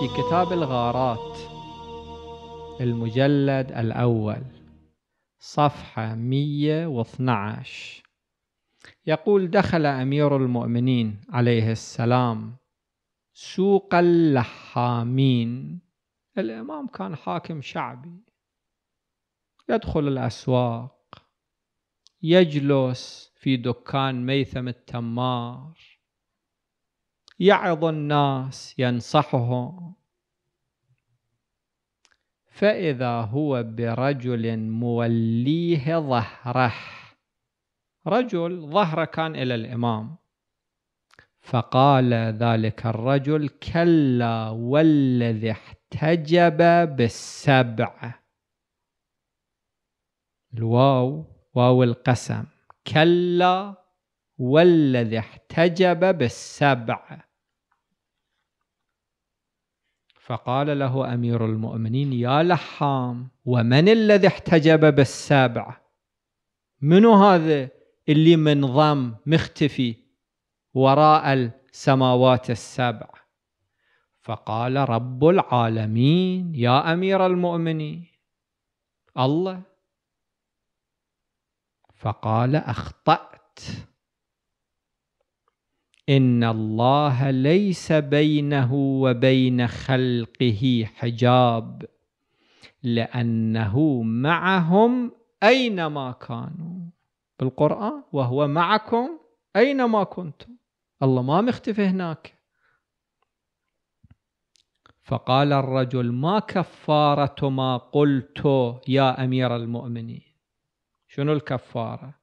في كتاب الغارات المجلد الأول صفحة 112 يقول دخل أمير المؤمنين عليه السلام سوق اللحامين الإمام كان حاكم شعبي يدخل الأسواق يجلس في دكان ميثم التمار يعظ الناس ينصحهم فإذا هو برجل موليه ظهره رجل ظهره كان إلى الإمام فقال ذلك الرجل كلا والذي احتجب بالسبع الواو واو القسم كلا والذي احتجب بالسبع فقال له امير المؤمنين يا لحام ومن الذي احتجب بالسابع منو هذا اللي منظم مختفي وراء السماوات السبع فقال رب العالمين يا امير المؤمنين الله فقال اخطات إن الله ليس بينه وبين خلقه حجاب لأنه معهم أينما كانوا بالقرآن وهو معكم أينما كنتم الله ما مختفي هناك فقال الرجل ما كفارة ما قلت يا أمير المؤمنين شنو الكفارة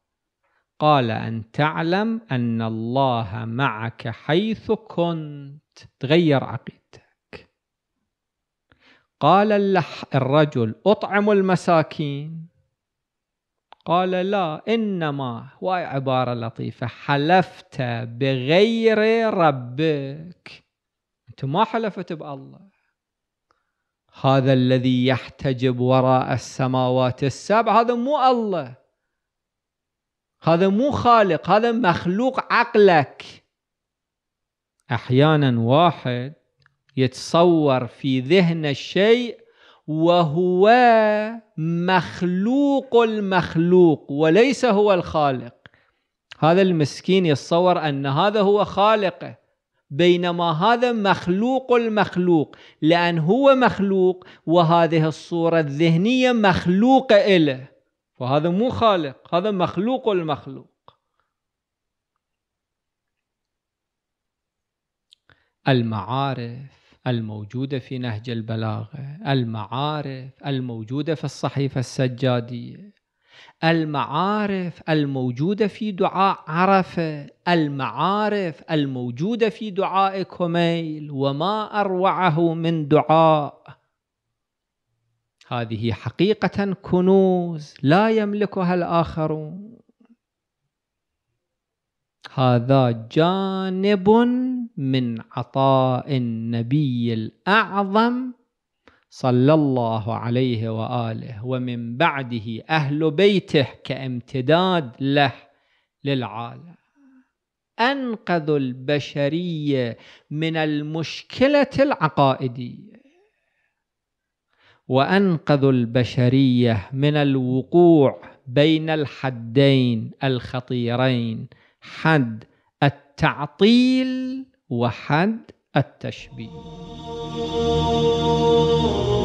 قال أن تعلم أن الله معك حيث كنت تغير عقيدتك قال الرجل أطعم المساكين قال لا إنما وهي عبارة لطيفة حلفت بغير ربك أنت ما حلفت بالله هذا الذي يحتجب وراء السماوات السبع هذا مو الله هذا مو خالق هذا مخلوق عقلك احيانا واحد يتصور في ذهنه الشيء وهو مخلوق المخلوق وليس هو الخالق هذا المسكين يتصور ان هذا هو خالقه بينما هذا مخلوق المخلوق لان هو مخلوق وهذه الصوره الذهنيه مخلوقه اله فهذا مو خالق هذا مخلوق المخلوق المعارف الموجودة في نهج البلاغة المعارف الموجودة في الصحيفة السجادية المعارف الموجودة في دعاء عرفة المعارف الموجودة في دعاء كميل وما أروعه من دعاء هذه حقيقة كنوز لا يملكها الآخرون هذا جانب من عطاء النبي الأعظم صلى الله عليه وآله ومن بعده أهل بيته كامتداد له للعالم أنقذوا البشرية من المشكلة العقائدية وأنقذوا البشرية من الوقوع بين الحدين الخطيرين حد التعطيل وحد التشبيه